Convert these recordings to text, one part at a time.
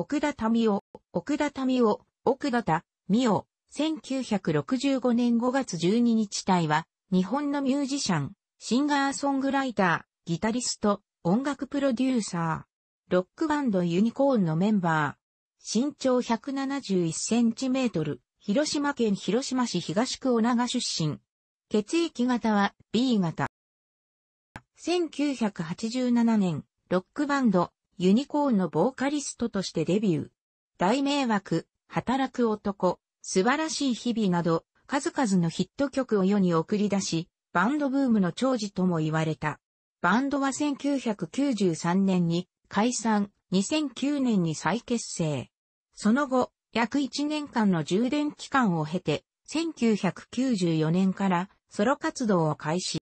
奥田民夫、奥田民夫、奥田美夫、1965年5月12日隊は、日本のミュージシャン、シンガーソングライター、ギタリスト、音楽プロデューサー、ロックバンドユニコーンのメンバー、身長171センチメートル、広島県広島市東区小長出身。血液型は B 型。1987年、ロックバンド、ユニコーンのボーカリストとしてデビュー。大迷惑、働く男、素晴らしい日々など、数々のヒット曲を世に送り出し、バンドブームの長寿とも言われた。バンドは1993年に解散、2009年に再結成。その後、約1年間の充電期間を経て、1994年からソロ活動を開始。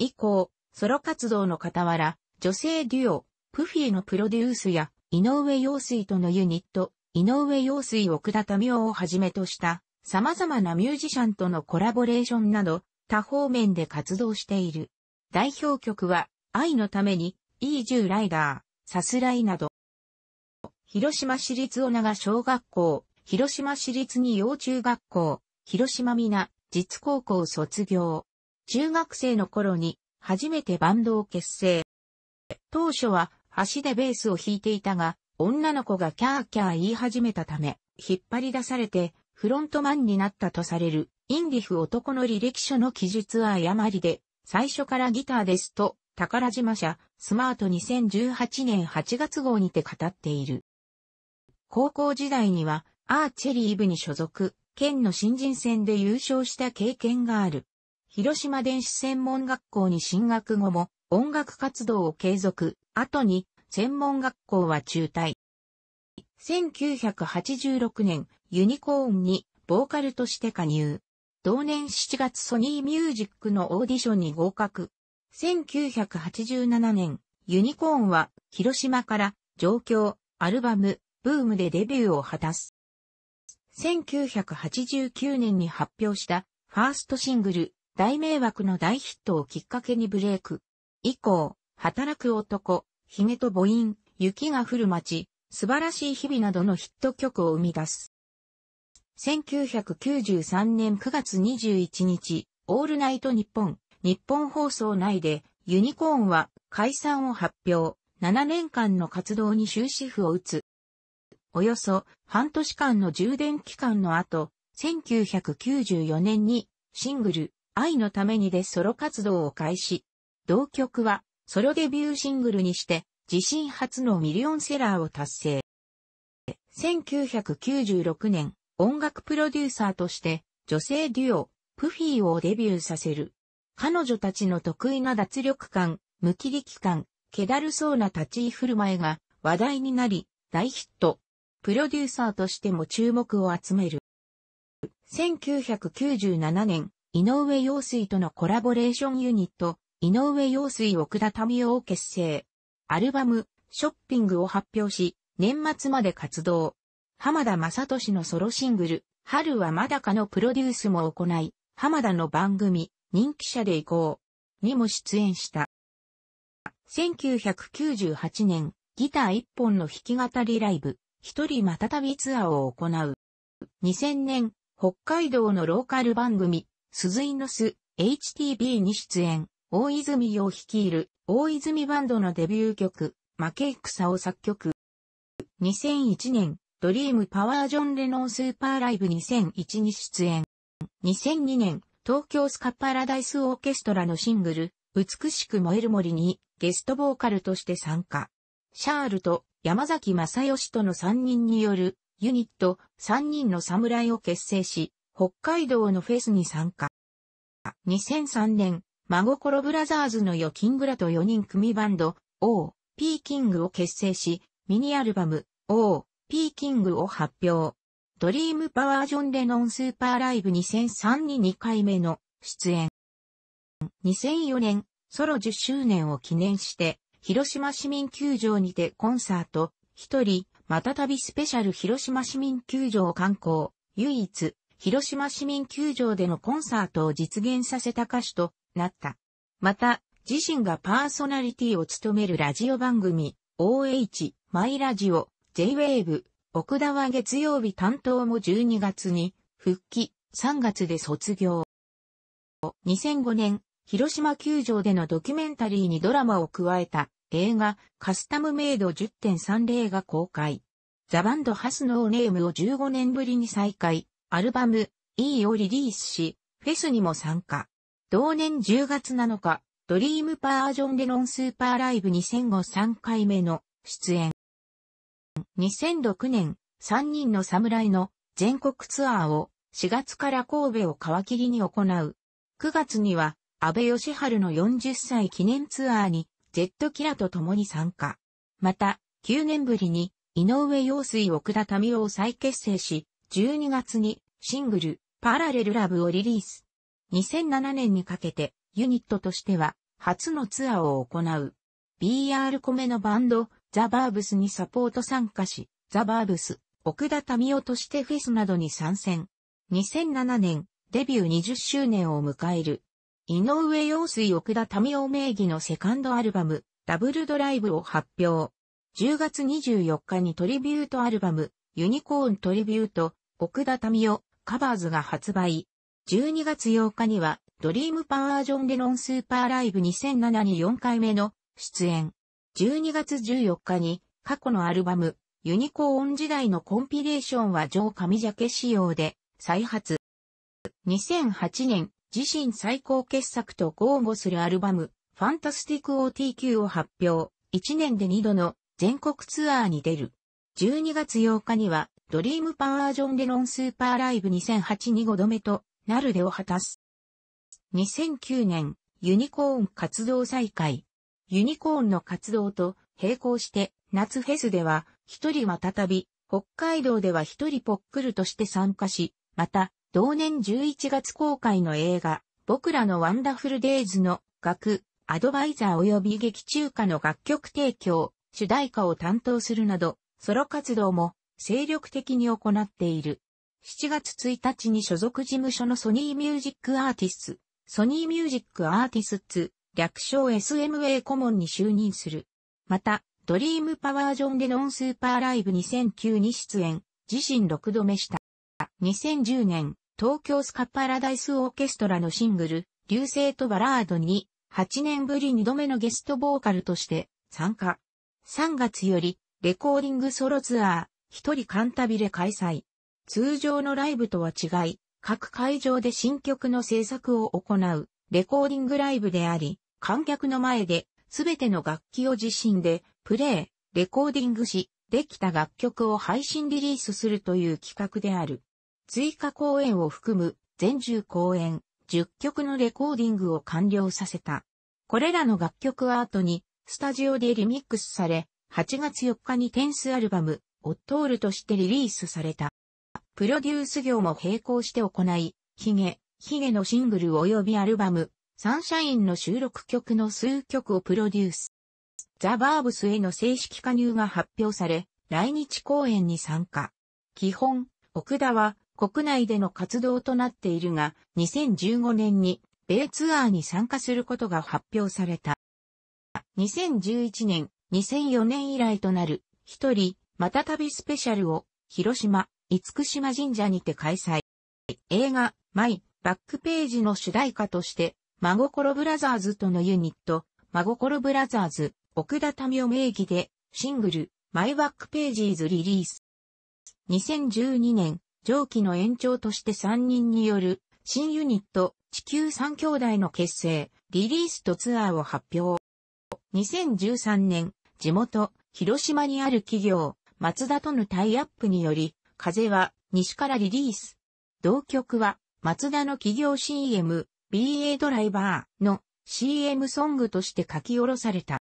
以降、ソロ活動の傍ら、女性デュオ、プフィーのプロデュースや、井上陽水とのユニット、井上陽水奥田民をはじめとした様々なミュージシャンとのコラボレーションなど多方面で活動している。代表曲は愛のために、イージューライダー、さすらいなど。広島市立小長小学校、広島市立に幼中学校、広島皆、実高校卒業。中学生の頃に初めてバンドを結成。当初は足でベースを弾いていたが、女の子がキャーキャー言い始めたため、引っ張り出されて、フロントマンになったとされる、インディフ男の履歴書の記述は誤りで、最初からギターですと、宝島社、スマート2018年8月号にて語っている。高校時代には、アーチェリー部に所属、県の新人戦で優勝した経験がある。広島電子専門学校に進学後も、音楽活動を継続、後に専門学校は中退。1986年、ユニコーンにボーカルとして加入。同年7月ソニーミュージックのオーディションに合格。1987年、ユニコーンは広島から上京、アルバム、ブームでデビューを果たす。1989年に発表したファーストシングル、大迷惑の大ヒットをきっかけにブレイク。以降、働く男、ヒゲと母音、雪が降る街、素晴らしい日々などのヒット曲を生み出す。1993年9月21日、オールナイト日本、日本放送内で、ユニコーンは解散を発表、7年間の活動に終止符を打つ。およそ半年間の充電期間の後、1994年にシングル、愛のためにでソロ活動を開始。同曲はソロデビューシングルにして、自身初のミリオンセラーを達成。1996年、音楽プロデューサーとして、女性デュオ、プフィーをデビューさせる。彼女たちの得意な脱力感、無気力感、気だるそうな立ち居振る舞いが話題になり、大ヒット。プロデューサーとしても注目を集める。1997年、井上陽水とのコラボレーションユニット、井上陽水奥田民夫を結成。アルバム、ショッピングを発表し、年末まで活動。浜田雅俊のソロシングル、春はまだかのプロデュースも行い、浜田の番組、人気者で行こう、にも出演した。1998年、ギター一本の弾き語りライブ、一人またたびツアーを行う。2000年、北海道のローカル番組、鈴井の巣、HTB に出演。大泉洋率いる大泉バンドのデビュー曲、負け戦を作曲。2001年、ドリームパワージョン・レノンスーパーライブ2001に出演。2002年、東京スカパラダイスオーケストラのシングル、美しく燃える森にゲストボーカルとして参加。シャールと山崎正義との3人によるユニット3人の侍を結成し、北海道のフェスに参加。2003年、真心ブラザーズのキングラと4人組バンド、O、P キングを結成し、ミニアルバム、O、P キングを発表。ドリームパワージョン・レノンスーパーライブ2003に2回目の出演。2004年、ソロ10周年を記念して、広島市民球場にてコンサート、一人、またたびスペシャル広島市民球場観光、唯一、広島市民球場でのコンサートを実現させた歌手となった。また、自身がパーソナリティを務めるラジオ番組、OH、マイラジオ、J-Wave、奥田は月曜日担当も12月に、復帰、3月で卒業。2005年、広島球場でのドキュメンタリーにドラマを加えた映画カスタムメイド10.30が公開。ザバンドハスノーネームを15年ぶりに再開、アルバム E をリリースし、フェスにも参加。同年10月7日、ドリームパージョンレノンスーパーライブ2005 3回目の出演。2006年、3人の侍の全国ツアーを4月から神戸を皮切りに行う。9月には、安倍義春の40歳記念ツアーに、Z キラと共に参加。また、9年ぶりに、井上陽水奥田民を再結成し、12月に、シングル、パラレルラブをリリース。2007年にかけてユニットとしては初のツアーを行う。BR コメのバンド、ザ・バーブスにサポート参加し、ザ・バーブス、奥田民夫としてフェスなどに参戦。2007年、デビュー20周年を迎える。井上陽水奥田民夫名義のセカンドアルバム、ダブルドライブを発表。10月24日にトリビュートアルバム、ユニコーントリビュート、奥田民夫、カバーズが発売。12月8日には、ドリームパワージョン・レノンスーパーライブ2007に4回目の出演。12月14日に、過去のアルバム、ユニコーン時代のコンピレーションは上上ジャケ仕様で再発。2008年、自身最高傑作と豪語するアルバム、ファンタスティック OTQ を発表。1年で2度の全国ツアーに出る。12月8日には、ドリームパワージョンレノンスーパーライブ2008に5度目となるでを果たす。2009年、ユニコーン活動再開。ユニコーンの活動と並行して、夏フェスでは、一人は再び、北海道では一人ぽっくるとして参加し、また、同年11月公開の映画、僕らのワンダフルデイズの楽、アドバイザー及び劇中歌の楽曲提供、主題歌を担当するなど、ソロ活動も精力的に行っている。7月1日に所属事務所のソニーミュージックアーティスト、ソニーミュージックアーティスト、略称 SMA 顧問に就任する。また、ドリームパワージョンでノンスーパーライブ2009に出演、自身6度目した。2010年、東京スカパラダイスオーケストラのシングル、流星とバラードに、8年ぶり2度目のゲストボーカルとして参加。3月より、レコーディングソロツアー、一人カンタビレ開催。通常のライブとは違い、各会場で新曲の制作を行う、レコーディングライブであり、観客の前で、すべての楽器を自身で、プレイ、レコーディングし、できた楽曲を配信リリースするという企画である。追加公演を含む、全10公演、10曲のレコーディングを完了させた。これらの楽曲は後に、スタジオでリミックスされ、8月4日にテンスアルバム、オットールとしてリリースされた。プロデュース業も並行して行い、ヒゲ、ヒゲのシングル及びアルバム、サンシャインの収録曲の数曲をプロデュース。ザ・バーブスへの正式加入が発表され、来日公演に参加。基本、奥田は国内での活動となっているが、2015年に米ツアーに参加することが発表された。2011年、2004年以来となる、一人、また旅スペシャルを、広島、厳島神社にて開催。映画、マイ、バックページの主題歌として、真心ブラザーズとのユニット、真心ブラザーズ、奥田民を名義で、シングル、マイバックページーズリリース。2012年、上記の延長として3人による、新ユニット、地球3兄弟の結成、リリースとツアーを発表。2013年、地元、広島にある企業、松田とのタイアップにより、風は西からリリース。同曲はマツダの企業 CM、BA ドライバーの CM ソングとして書き下ろされた。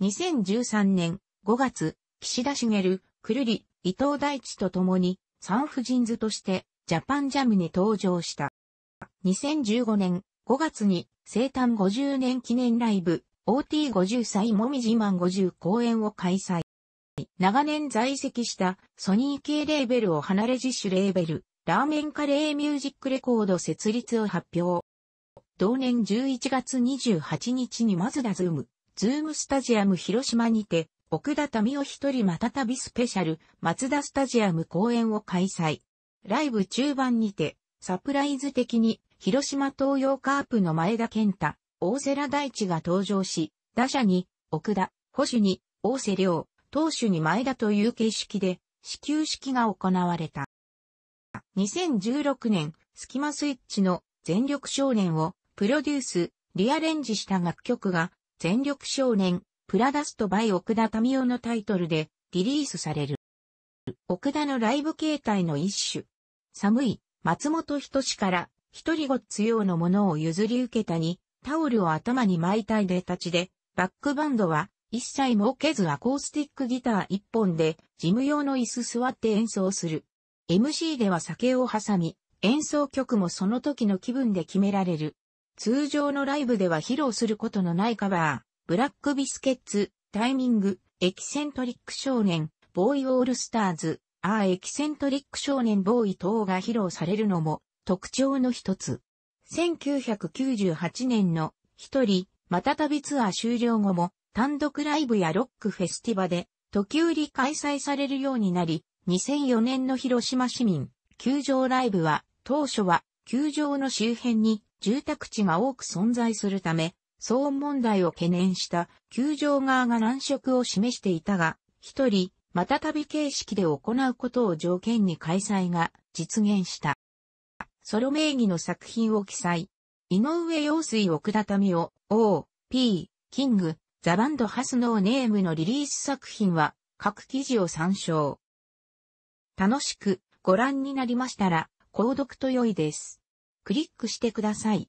2013年5月、岸田茂、くるり、伊藤大地と共にフ婦人図としてジャパンジャムに登場した。2015年5月に生誕50年記念ライブ OT50 歳もみじまん50公演を開催。長年在籍したソニー系レーベルを離れ自主レーベル、ラーメンカレーミュージックレコード設立を発表。同年11月28日にマズダズーム、ズームスタジアム広島にて、奥田民を一人また旅スペシャル、マツダスタジアム公演を開催。ライブ中盤にて、サプライズ的に、広島東洋カープの前田健太、大瀬良大地が登場し、打者に、奥田、保守に、大瀬良、投手に前田という形式で、始球式が行われた。2016年、スキマスイッチの全力少年をプロデュース、リアレンジした楽曲が、全力少年、プラダストバイ奥田民生のタイトルでリリースされる。奥田のライブ形態の一種。寒い、松本人志から、一人ごっつ用のものを譲り受けたに、タオルを頭に巻いたいで立ちで、バックバンドは、一切設けずアコースティックギター一本で、事務用の椅子座って演奏する。MC では酒を挟み、演奏曲もその時の気分で決められる。通常のライブでは披露することのないカバー、ブラックビスケッツ、タイミング、エキセントリック少年、ボーイオールスターズ、アーエキセントリック少年ボーイ等が披露されるのも特徴の一つ。1998年の一人、また旅ツアー終了後も単独ライブやロックフェスティバで、時折開催されるようになり、2004年の広島市民、球場ライブは、当初は、球場の周辺に住宅地が多く存在するため、騒音問題を懸念した球場側が難色を示していたが、一人、また旅形式で行うことを条件に開催が実現した。ソロ名義の作品を記載。井上陽水奥畳を、O、P、キング、ザ・バンド・ハス・ノー・ネームのリリース作品は各記事を参照。楽しくご覧になりましたら、購読と良いです。クリックしてください。